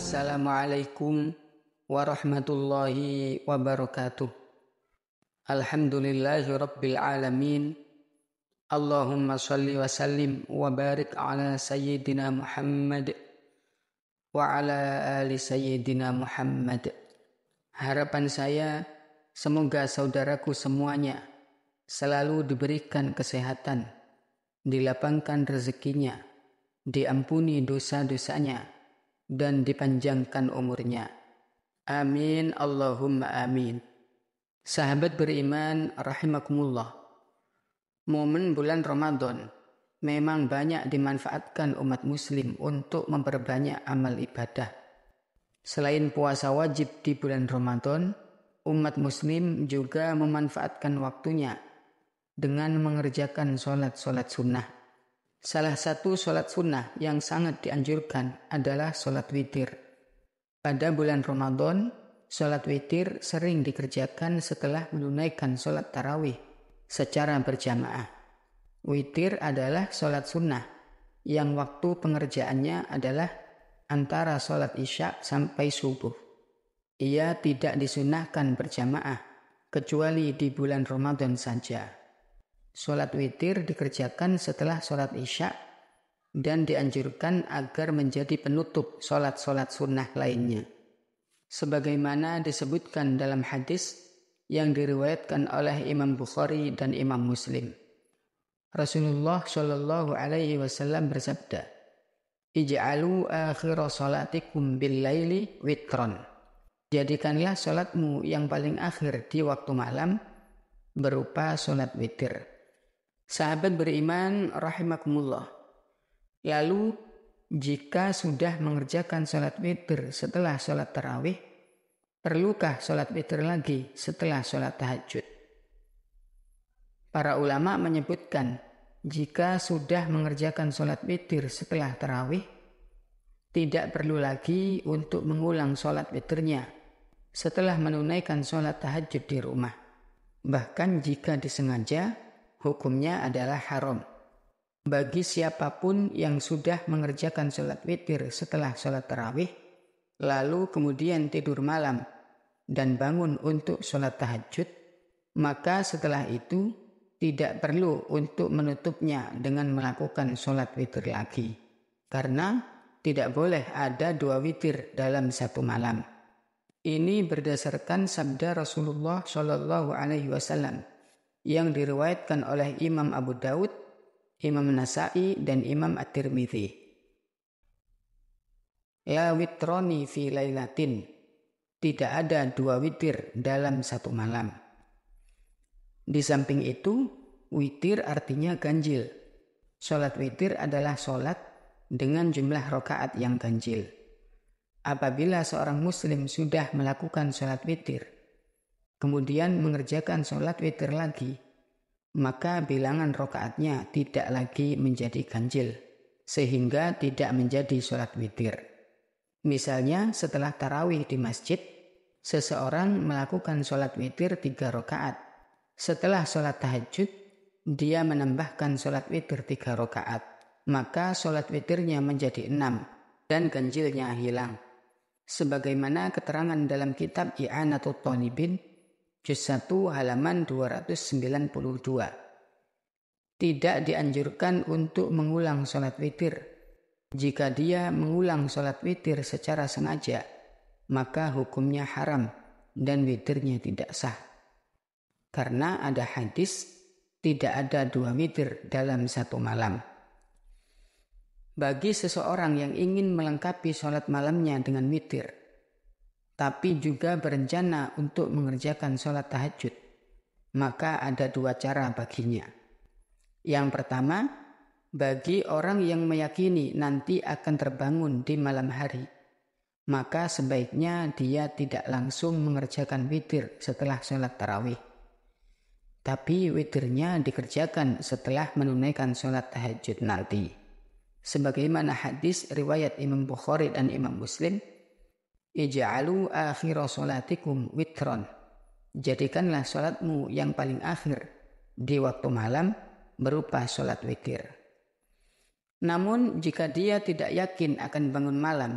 Assalamualaikum warahmatullahi wabarakatuh. Alhamdulillahi rabbil alamin. Allahumma salli wa sallim wa barik ala sayyidina Muhammad wa ala ali sayyidina Muhammad. Harapan saya semoga saudaraku semuanya selalu diberikan kesehatan, dilapangkan rezekinya, diampuni dosa-dosanya dan dipanjangkan umurnya. Amin Allahumma amin. Sahabat beriman rahimakumullah. Momen bulan Ramadan memang banyak dimanfaatkan umat muslim untuk memperbanyak amal ibadah. Selain puasa wajib di bulan Ramadan, umat muslim juga memanfaatkan waktunya dengan mengerjakan sholat-sholat sunnah. Salah satu sholat sunnah yang sangat dianjurkan adalah sholat witir. Pada bulan Ramadan, sholat witir sering dikerjakan setelah menunaikan sholat tarawih secara berjamaah. Witir adalah sholat sunnah yang waktu pengerjaannya adalah antara sholat isya sampai subuh. Ia tidak disunahkan berjamaah, kecuali di bulan Ramadan saja. Sholat witir dikerjakan setelah sholat isya dan dianjurkan agar menjadi penutup sholat-sholat sunnah lainnya. Sebagaimana disebutkan dalam hadis yang diriwayatkan oleh Imam Bukhari dan Imam Muslim. Rasulullah Shallallahu Alaihi Wasallam bersabda, "Ij'alu akhir salatikum bil laili witron." Jadikanlah solatmu yang paling akhir di waktu malam berupa solat witir. Sahabat beriman rahimakumullah. Lalu jika sudah mengerjakan sholat witir setelah sholat tarawih, perlukah sholat witir lagi setelah sholat tahajud? Para ulama menyebutkan jika sudah mengerjakan sholat witir setelah tarawih, tidak perlu lagi untuk mengulang sholat witirnya setelah menunaikan sholat tahajud di rumah. Bahkan jika disengaja, hukumnya adalah haram. Bagi siapapun yang sudah mengerjakan sholat witir setelah sholat terawih, lalu kemudian tidur malam dan bangun untuk sholat tahajud, maka setelah itu tidak perlu untuk menutupnya dengan melakukan sholat witir lagi. Karena tidak boleh ada dua witir dalam satu malam. Ini berdasarkan sabda Rasulullah Shallallahu Alaihi Wasallam yang diriwayatkan oleh Imam Abu Daud, Imam Nasai, dan Imam At-Tirmidzi. La witroni fi laylatin. Tidak ada dua witir dalam satu malam. Di samping itu, witir artinya ganjil. Sholat witir adalah sholat dengan jumlah rokaat yang ganjil. Apabila seorang muslim sudah melakukan sholat witir, kemudian mengerjakan sholat witir lagi, maka bilangan rokaatnya tidak lagi menjadi ganjil, sehingga tidak menjadi sholat witir. Misalnya setelah tarawih di masjid, seseorang melakukan sholat witir tiga rokaat. Setelah sholat tahajud, dia menambahkan sholat witir tiga rokaat. Maka sholat witirnya menjadi enam dan ganjilnya hilang. Sebagaimana keterangan dalam kitab I'anatul Tonibin juz 1 halaman 292. Tidak dianjurkan untuk mengulang sholat witir. Jika dia mengulang sholat witir secara sengaja, maka hukumnya haram dan witirnya tidak sah. Karena ada hadis, tidak ada dua witir dalam satu malam. Bagi seseorang yang ingin melengkapi sholat malamnya dengan witir, tapi juga berencana untuk mengerjakan sholat tahajud, maka ada dua cara baginya. Yang pertama, bagi orang yang meyakini nanti akan terbangun di malam hari, maka sebaiknya dia tidak langsung mengerjakan witir setelah sholat tarawih. Tapi witirnya dikerjakan setelah menunaikan sholat tahajud nanti. Sebagaimana hadis riwayat Imam Bukhari dan Imam Muslim, Ija'alu akhira solatikum witron. Jadikanlah solatmu yang paling akhir di waktu malam berupa solat witir. Namun jika dia tidak yakin akan bangun malam,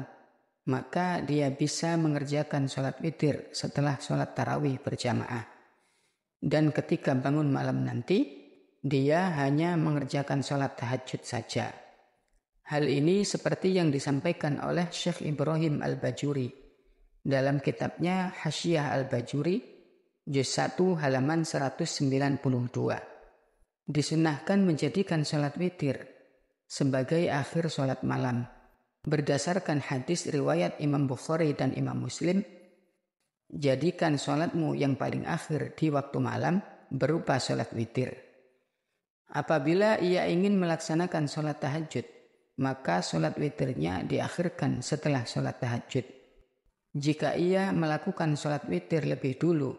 maka dia bisa mengerjakan solat witir setelah solat tarawih berjamaah. Dan ketika bangun malam nanti, dia hanya mengerjakan solat tahajud saja. Hal ini seperti yang disampaikan oleh Syekh Ibrahim Al-Bajuri dalam kitabnya Hasyiah Al-Bajuri, juz 1 halaman 192. Disunahkan menjadikan sholat witir sebagai akhir sholat malam. Berdasarkan hadis riwayat Imam Bukhari dan Imam Muslim, jadikan sholatmu yang paling akhir di waktu malam berupa sholat witir. Apabila ia ingin melaksanakan sholat tahajud, maka sholat witirnya diakhirkan setelah sholat tahajud. Jika ia melakukan sholat witir lebih dulu,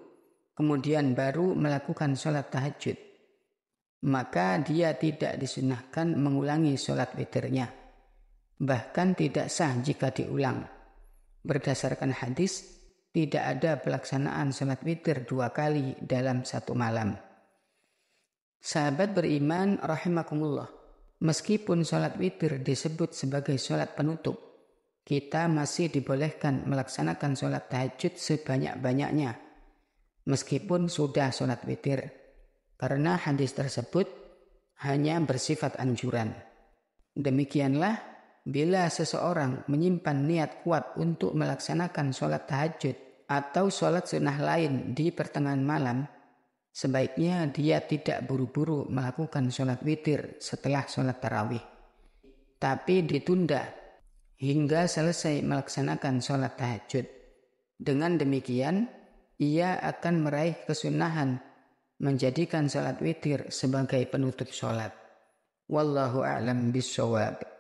kemudian baru melakukan sholat tahajud, maka dia tidak disunahkan mengulangi sholat witirnya. Bahkan tidak sah jika diulang. Berdasarkan hadis, tidak ada pelaksanaan sholat witir dua kali dalam satu malam. Sahabat beriman rahimakumullah, meskipun sholat witir disebut sebagai sholat penutup, kita masih dibolehkan melaksanakan sholat tahajud sebanyak-banyaknya, meskipun sudah sholat witir, karena hadis tersebut hanya bersifat anjuran. Demikianlah, bila seseorang menyimpan niat kuat untuk melaksanakan sholat tahajud atau sholat sunnah lain di pertengahan malam, sebaiknya dia tidak buru-buru melakukan sholat witir setelah sholat tarawih, tapi ditunda hingga selesai melaksanakan sholat tahajud. Dengan demikian, ia akan meraih kesunahan menjadikan sholat witir sebagai penutup sholat. Wallahu a'lam bishawab.